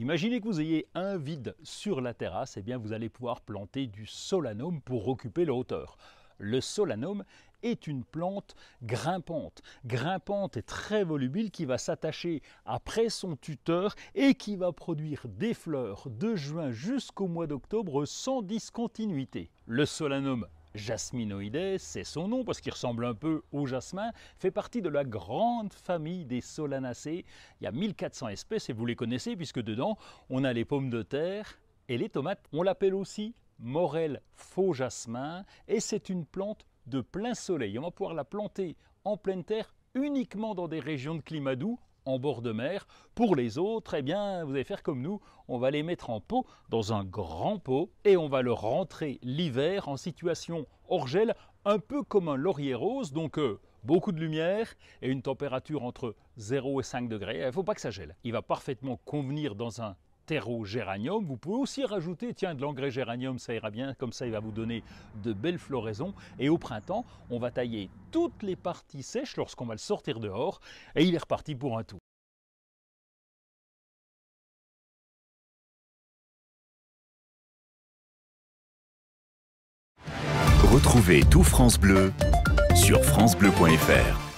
Imaginez que vous ayez un vide sur la terrasse, et eh bien vous allez pouvoir planter du solanum pour occuper la hauteur. Le solanum est une plante grimpante, grimpante et très volubile qui va s'attacher après son tuteur et qui va produire des fleurs de juin jusqu'au mois d'octobre sans discontinuité. Le solanum Jasminoidae, c'est son nom parce qu'il ressemble un peu au jasmin, fait partie de la grande famille des Solanacées. Il y a 1400 espèces et vous les connaissez puisque dedans on a les pommes de terre et les tomates. On l'appelle aussi morel faux jasmin et c'est une plante de plein soleil. On va pouvoir la planter en pleine terre uniquement dans des régions de climat doux, en bord de mer. Pour les autres, très eh bien, vous allez faire comme nous, on va les mettre en pot, dans un grand pot, et on va le rentrer l'hiver en situation hors gel, un peu comme un laurier rose, donc euh, beaucoup de lumière et une température entre 0 et 5 degrés. Il eh, ne faut pas que ça gèle. Il va parfaitement convenir dans un terreau géranium. Vous pouvez aussi rajouter, tiens, de l'engrais géranium, ça ira bien, comme ça il va vous donner de belles floraisons. Et au printemps, on va tailler toutes les parties sèches lorsqu'on va le sortir dehors, et il est reparti pour un tour. Retrouvez tout France Bleu sur francebleu.fr.